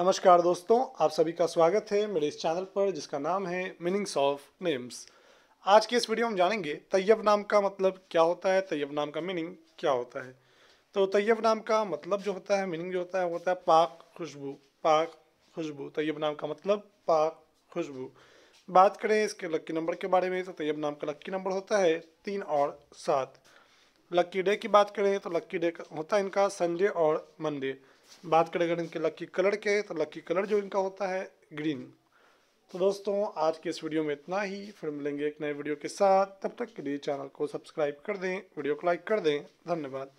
नमस्कार दोस्तों आप सभी का स्वागत है मेरे इस चैनल पर जिसका नाम है मीनिंग्स ऑफ नेम्स आज के इस वीडियो में जानेंगे तैयब नाम का मतलब क्या होता है तैयब नाम का मीनिंग क्या होता है तो तैयब नाम का मतलब जो होता है मीनिंग जो होता है वो होता है पाक खुशबू पाक खुशबू तैयब नाम का मतलब पाक खुशबू बात करें इसके लक्की नंबर के बारे में तो तैयब नाम का लक्की नंबर होता है तीन और सात लक्की डे की बात करें तो लक्की डे होता है इनका संडे और मंडे बात करें अगर इनके लकी कलर के तो लकी कलर जो इनका होता है ग्रीन तो दोस्तों आज के इस वीडियो में इतना ही फिर मिलेंगे एक नए वीडियो के साथ तब तक के लिए चैनल को सब्सक्राइब कर दें वीडियो को लाइक कर दें धन्यवाद